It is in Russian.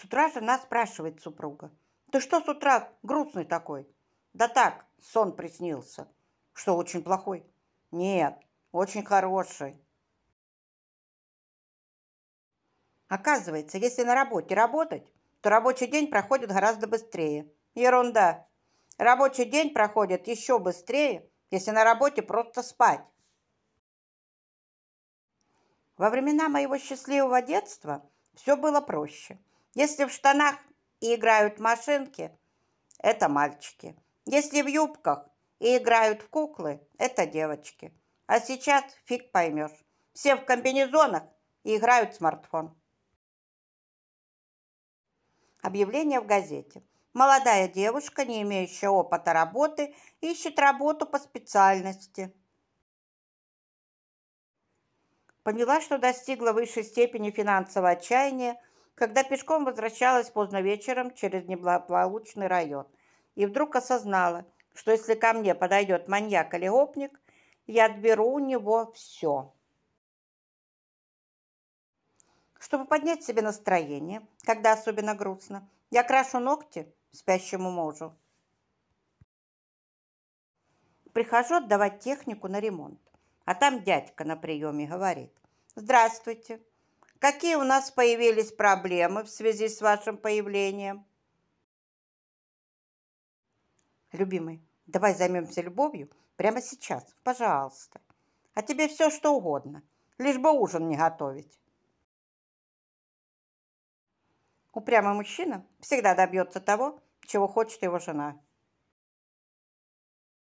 С утра жена спрашивает супруга. «Ты что с утра грустный такой?» «Да так, сон приснился». «Что, очень плохой?» «Нет, очень хороший». Оказывается, если на работе работать, то рабочий день проходит гораздо быстрее. Ерунда. Рабочий день проходит еще быстрее, если на работе просто спать. Во времена моего счастливого детства все было проще – если в штанах и играют машинки, это мальчики. Если в юбках и играют в куклы, это девочки. А сейчас фиг поймешь. Все в комбинезонах и играют в смартфон. Объявление в газете. Молодая девушка, не имеющая опыта работы, ищет работу по специальности. Поняла, что достигла высшей степени финансового отчаяния, когда пешком возвращалась поздно вечером через неблагополучный район, и вдруг осознала, что если ко мне подойдет маньяк или гопник, я отберу у него все. Чтобы поднять себе настроение, когда особенно грустно, я крашу ногти спящему мужу. Прихожу отдавать технику на ремонт, а там дядька на приеме говорит. «Здравствуйте, Какие у нас появились проблемы в связи с вашим появлением? Любимый, давай займемся любовью прямо сейчас, пожалуйста. А тебе все что угодно, лишь бы ужин не готовить. Упрямый мужчина всегда добьется того, чего хочет его жена.